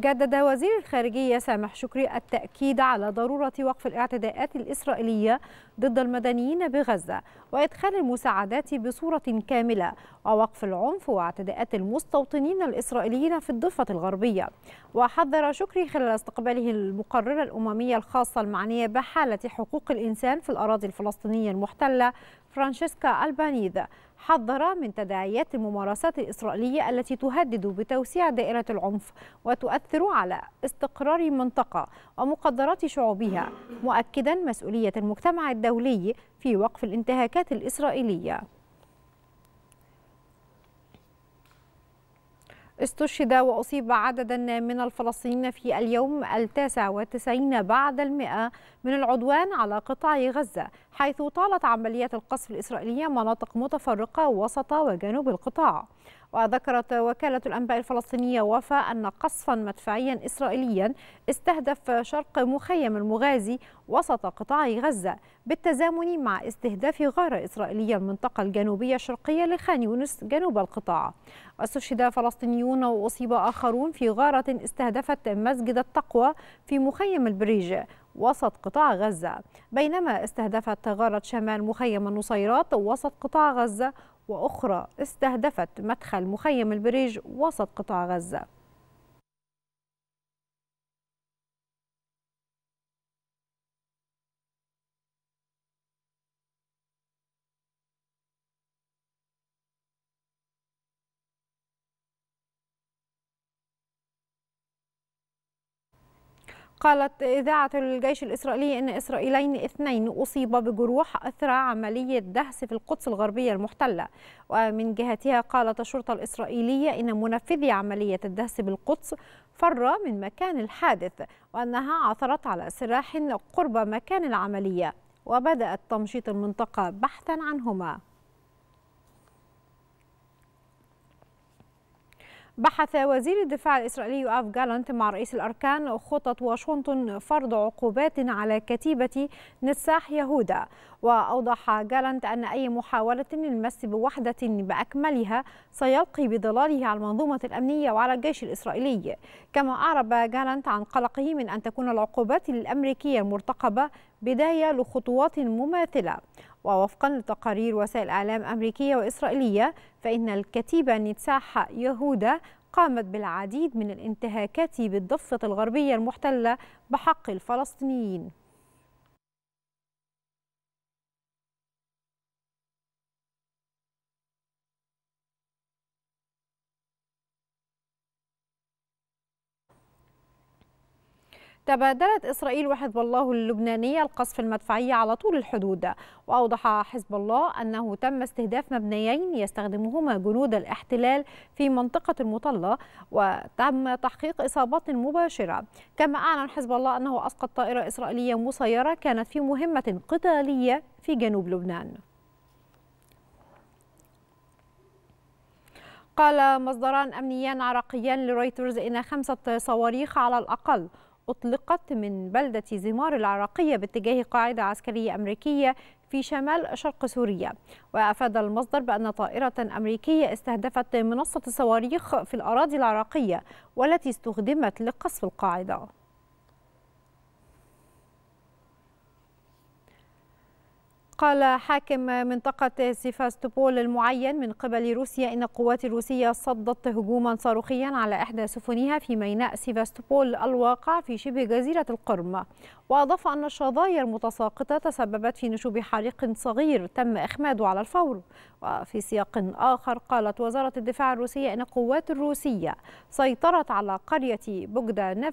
جدد وزير الخارجية سامح شكري التأكيد على ضرورة وقف الاعتداءات الإسرائيلية ضد المدنيين بغزة وإدخال المساعدات بصورة كاملة ووقف العنف واعتداءات المستوطنين الإسرائيليين في الضفة الغربية وحذر شكري خلال استقباله المقررة الأممية الخاصة المعنية بحالة حقوق الإنسان في الأراضي الفلسطينية المحتلة فرانشيسكا ألبانيذ حذر من تداعيات الممارسات الإسرائيلية التي تهدد بتوسيع دائرة العنف وتؤثر على استقرار المنطقة ومقدرات شعوبها مؤكدا مسؤولية المجتمع الدولي في وقف الانتهاكات الإسرائيلية استشهد وأصيب عددا من الفلسطينيين في اليوم التاسع والتسعين بعد المئة من العدوان على قطاع غزة حيث طالت عمليات القصف الإسرائيلية مناطق متفرقة وسط وجنوب القطاع وذكرت وكالة الأنباء الفلسطينية وفاء أن قصفا مدفعيا إسرائيليا استهدف شرق مخيم المغازي وسط قطاع غزة بالتزامن مع استهداف غارة إسرائيلية المنطقة الجنوبية الشرقية لخان يونس جنوب القطاع استشهد فلسطينيون وأصيب آخرون في غارة استهدفت مسجد التقوى في مخيم البريج وسط قطاع غزة بينما استهدفت غارة شمال مخيم النصيرات وسط قطاع غزة وأخرى استهدفت مدخل مخيم البريج وسط قطاع غزة قالت إذاعة الجيش الإسرائيلي أن إسرائيلين اثنين أصيبا بجروح أثر عملية دهس في القدس الغربية المحتلة ومن جهتها قالت الشرطة الإسرائيلية أن منفذي عملية الدهس بالقدس فر من مكان الحادث وأنها عثرت على سلاح قرب مكان العملية وبدأت تمشيط المنطقة بحثا عنهما بحث وزير الدفاع الإسرائيلي أف جالانت مع رئيس الأركان خطط واشنطن فرض عقوبات على كتيبة نساح يهودا وأوضح جالانت أن أي محاولة للمس بوحدة بأكملها سيلقي بظلاله على المنظومة الأمنية وعلى الجيش الإسرائيلي كما أعرب جالانت عن قلقه من أن تكون العقوبات الأمريكية المرتقبة بداية لخطوات مماثلة ووفقا لتقارير وسائل أعلام أمريكية وإسرائيلية فإن الكتيبة نتساح يهودا قامت بالعديد من الانتهاكات بالضفة الغربية المحتلة بحق الفلسطينيين تبادلت إسرائيل وحزب الله اللبناني القصف المدفعي على طول الحدود وأوضح حزب الله أنه تم استهداف مبنيين يستخدمهما جنود الاحتلال في منطقة المطلة وتم تحقيق إصابات مباشرة كما أعلن حزب الله أنه أسقط طائرة إسرائيلية مسيرة كانت في مهمة قتالية في جنوب لبنان قال مصدران أمنيان عراقيان لرويترز إن خمسة صواريخ على الأقل أطلقت من بلدة زمار العراقية باتجاه قاعدة عسكرية أمريكية في شمال شرق سوريا وأفاد المصدر بأن طائرة أمريكية استهدفت منصة صواريخ في الأراضي العراقية والتي استخدمت لقصف القاعدة قال حاكم منطقة سيفاستوبول المعين من قبل روسيا إن القوات الروسية صدت هجوما صاروخيا على إحدى سفنها في ميناء سيفاستوبول الواقع في شبه جزيرة القرم وأضاف أن الشظايا المتساقطة تسببت في نشوب حريق صغير تم إخماده على الفور وفي سياق آخر قالت وزارة الدفاع الروسية إن القوات الروسية سيطرت على قرية بوجدا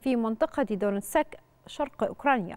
في منطقة دونتسك شرق أوكرانيا